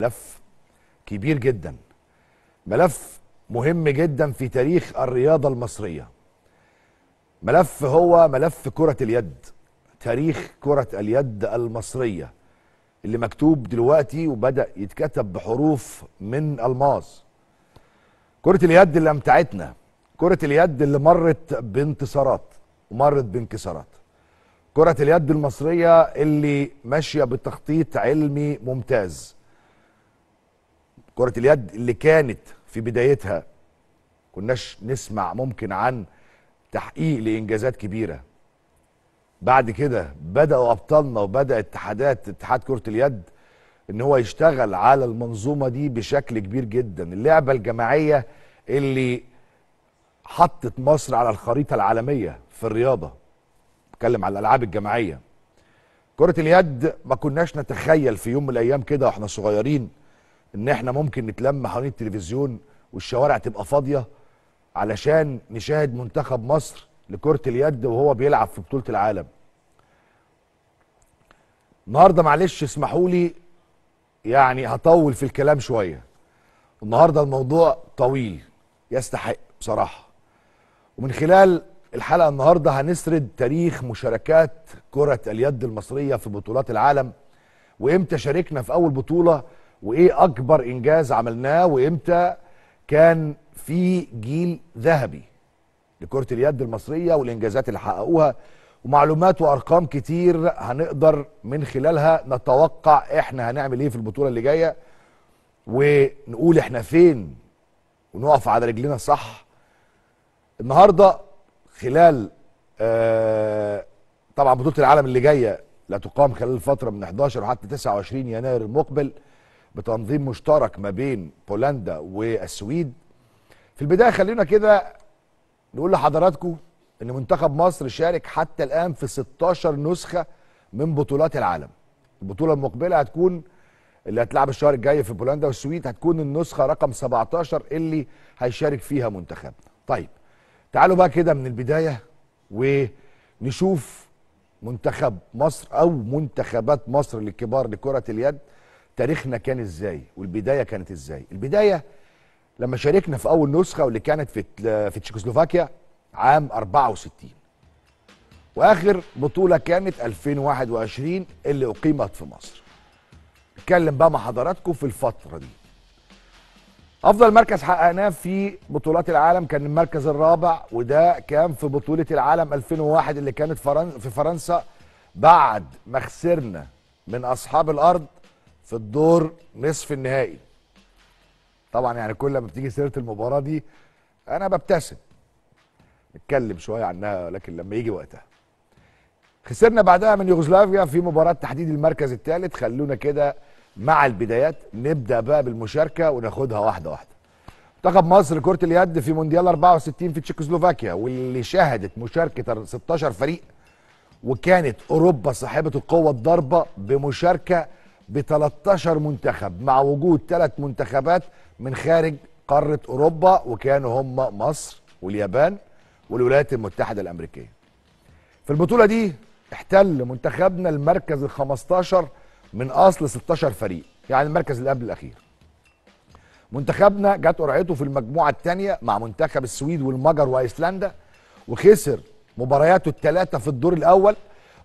ملف كبير جدا ملف مهم جدا في تاريخ الرياضة المصرية ملف هو ملف كرة اليد تاريخ كرة اليد المصرية اللي مكتوب دلوقتي وبدأ يتكتب بحروف من الماس كرة اليد اللي أمتعتنا كرة اليد اللي مرت بانتصارات ومرت بانكسارات كرة اليد المصرية اللي ماشية بتخطيط علمي ممتاز كرة اليد اللي كانت في بدايتها كناش نسمع ممكن عن تحقيق لإنجازات كبيرة بعد كده بدأوا أبطالنا وبدأ اتحادات اتحاد كرة اليد إن هو يشتغل على المنظومة دي بشكل كبير جدا اللعبة الجماعية اللي حطت مصر على الخريطة العالمية في الرياضة بتكلم على الألعاب الجماعية كرة اليد ما كناش نتخيل في يوم من الأيام كده واحنا صغيرين ان احنا ممكن نتلم حوالين التلفزيون والشوارع تبقى فاضيه علشان نشاهد منتخب مصر لكره اليد وهو بيلعب في بطوله العالم. النهارده معلش اسمحوا لي يعني هطول في الكلام شويه. النهارده الموضوع طويل يستحق بصراحه. ومن خلال الحلقه النهارده هنسرد تاريخ مشاركات كره اليد المصريه في بطولات العالم وامتى شاركنا في اول بطوله وايه اكبر انجاز عملناه وامتى كان في جيل ذهبي لكره اليد المصريه والانجازات اللي حققوها ومعلومات وارقام كتير هنقدر من خلالها نتوقع احنا هنعمل ايه في البطوله اللي جايه ونقول احنا فين ونقف على رجلنا صح النهارده خلال آه طبعا بطوله العالم اللي جايه لا تقام خلال الفتره من 11 وحتى 29 يناير المقبل بتنظيم مشترك ما بين بولندا والسويد في البدايه خلينا كده نقول لحضراتكم ان منتخب مصر شارك حتى الان في 16 نسخه من بطولات العالم البطوله المقبله هتكون اللي هتلعب الشهر الجاي في بولندا والسويد هتكون النسخه رقم 17 اللي هيشارك فيها منتخبنا طيب تعالوا بقى كده من البدايه ونشوف منتخب مصر او منتخبات مصر الكبار لكره اليد تاريخنا كان ازاي والبدايه كانت ازاي البدايه لما شاركنا في اول نسخه واللي كانت في في تشيكوسلوفاكيا عام 64 واخر بطوله كانت 2021 اللي اقيمت في مصر اتكلم بقى مع حضراتكم في الفتره دي افضل مركز حققناه في بطولات العالم كان المركز الرابع وده كان في بطوله العالم 2001 اللي كانت في فرنسا بعد ما خسرنا من اصحاب الارض في الدور نصف النهائي طبعا يعني كل ما بتيجي سيره المباراه دي انا ببتسم نتكلم شويه عنها لكن لما يجي وقتها خسرنا بعدها من يوغوسلافيا في مباراه تحديد المركز الثالث خلونا كده مع البدايات نبدا بقى بالمشاركه وناخدها واحده واحده منتخب مصر كره اليد في مونديال 64 في تشيكوسلوفاكيا واللي شهدت مشاركه 16 فريق وكانت اوروبا صاحبه القوه الضاربه بمشاركه ب 13 منتخب مع وجود ثلاث منتخبات من خارج قاره اوروبا وكانوا هم مصر واليابان والولايات المتحده الامريكيه. في البطوله دي احتل منتخبنا المركز ال 15 من اصل 16 فريق، يعني المركز اللي قبل الاخير. منتخبنا جت قرعته في المجموعه الثانيه مع منتخب السويد والمجر وايسلندا وخسر مبارياته الثلاثه في الدور الاول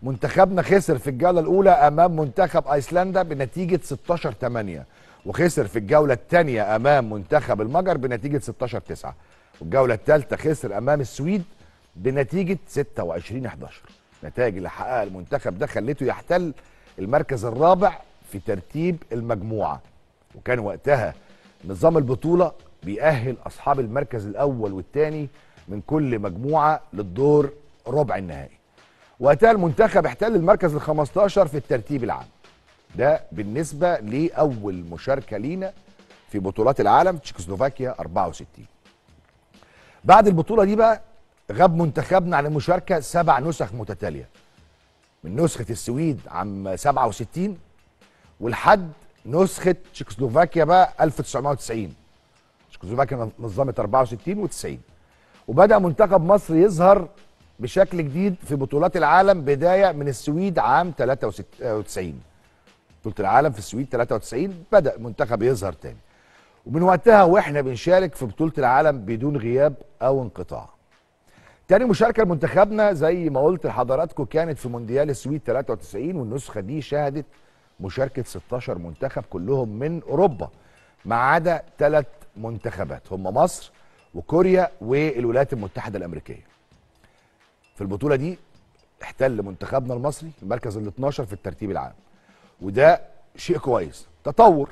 منتخبنا خسر في الجوله الاولى امام منتخب ايسلندا بنتيجه 16 8 وخسر في الجوله الثانيه امام منتخب المجر بنتيجه 16 9 والجوله الثالثه خسر امام السويد بنتيجه 26 11 النتائج اللي حققها المنتخب ده خليته يحتل المركز الرابع في ترتيب المجموعه وكان وقتها نظام البطوله بيأهل اصحاب المركز الاول والثاني من كل مجموعه للدور ربع النهائي وقتها المنتخب احتل المركز ال 15 في الترتيب العام ده بالنسبه لاول مشاركه لينا في بطولات العالم تشيكوسلوفاكيا 64 بعد البطوله دي بقى غاب منتخبنا عن المشاركه سبع نسخ متتاليه من نسخه السويد عام 67 ولحد نسخه تشيكوسلوفاكيا بقى 1990 تشيكوسلوفاكيا نظمت 64 و90 وبدا منتخب مصر يظهر بشكل جديد في بطولات العالم بدايه من السويد عام 93 بطوله العالم في السويد 93 بدا المنتخب يظهر تاني ومن وقتها واحنا بنشارك في بطوله العالم بدون غياب او انقطاع تاني مشاركه لمنتخبنا زي ما قلت لحضراتكم كانت في مونديال السويد 93 والنسخه دي شهدت مشاركه 16 منتخب كلهم من اوروبا ما عدا ثلاث منتخبات هم مصر وكوريا والولايات المتحده الامريكيه في البطوله دي احتل منتخبنا المصري المركز ال 12 في الترتيب العام وده شيء كويس تطور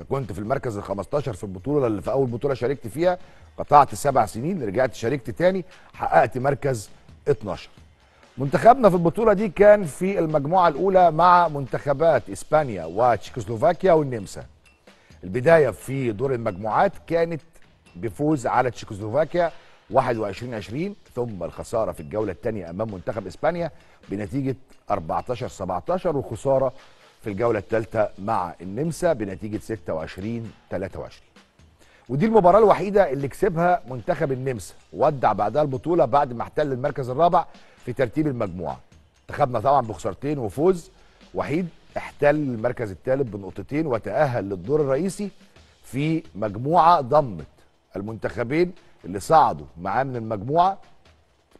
انت كنت في المركز ال 15 في البطوله اللي في اول بطوله شاركت فيها قطعت سبع سنين رجعت شاركت تاني حققت مركز 12 منتخبنا في البطوله دي كان في المجموعه الاولى مع منتخبات اسبانيا وتشيكوسلوفاكيا والنمسا البدايه في دور المجموعات كانت بفوز على تشيكوسلوفاكيا 21 20 ثم الخساره في الجوله الثانيه امام منتخب اسبانيا بنتيجه 14 17 وخساره في الجوله الثالثه مع النمسا بنتيجه 26 23 ودي المباراة الوحيدة اللي كسبها منتخب النمسا ودع بعدها البطولة بعد ما احتل المركز الرابع في ترتيب المجموعة انتخبنا طبعا بخسارتين وفوز وحيد احتل المركز الثالث بنقطتين وتأهل للدور الرئيسي في مجموعة ضمت المنتخبين اللي صعدوا معاه من المجموعه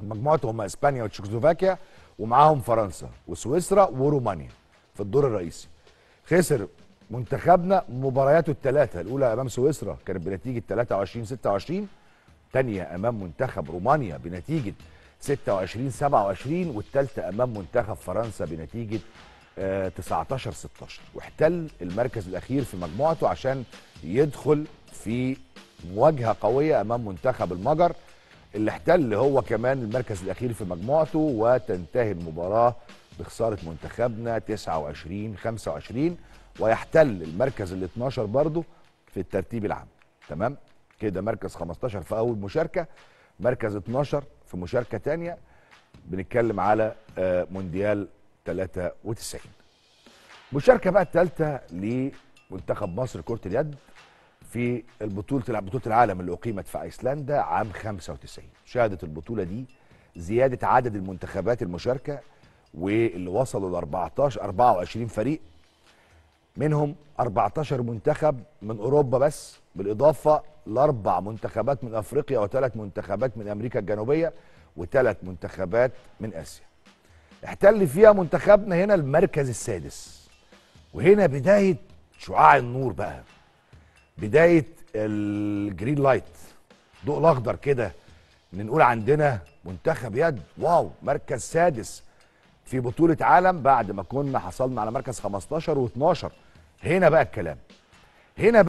مجموعته هم اسبانيا وتشيكوسلوفاكيا ومعاهم فرنسا وسويسرا ورومانيا في الدور الرئيسي خسر منتخبنا مبارياته الثلاثه الاولى امام سويسرا كانت بنتيجه 23 26 الثانيه امام منتخب رومانيا بنتيجه 26 27 والثالثه امام منتخب فرنسا بنتيجه 19 آه، 16 واحتل المركز الاخير في مجموعته عشان يدخل في مواجهه قويه امام منتخب المجر اللي احتل هو كمان المركز الاخير في مجموعته وتنتهي المباراه بخساره منتخبنا 29 25 ويحتل المركز ال 12 برضه في الترتيب العام تمام كده مركز 15 في اول مشاركه مركز 12 في مشاركه ثانيه بنتكلم على آه، مونديال 93 مشاركه بقى الثالثه لمنتخب مصر كره اليد في البطولة بطولة العالم اللي أقيمت في أيسلندا عام 95 شهدت البطولة دي زيادة عدد المنتخبات المشاركة واللي وصلوا ل 14 24 فريق منهم 14 منتخب من أوروبا بس بالإضافة لأربع منتخبات من أفريقيا وثلاث منتخبات من أمريكا الجنوبية وثلاث منتخبات من آسيا احتل فيها منتخبنا هنا المركز السادس وهنا بداية شعاع النور بقى بدايه الجرين لايت الضوء الاخضر كده نقول عندنا منتخب يد واو مركز سادس في بطوله عالم بعد ما كنا حصلنا على مركز 15 و12 هنا بقى الكلام هنا بقى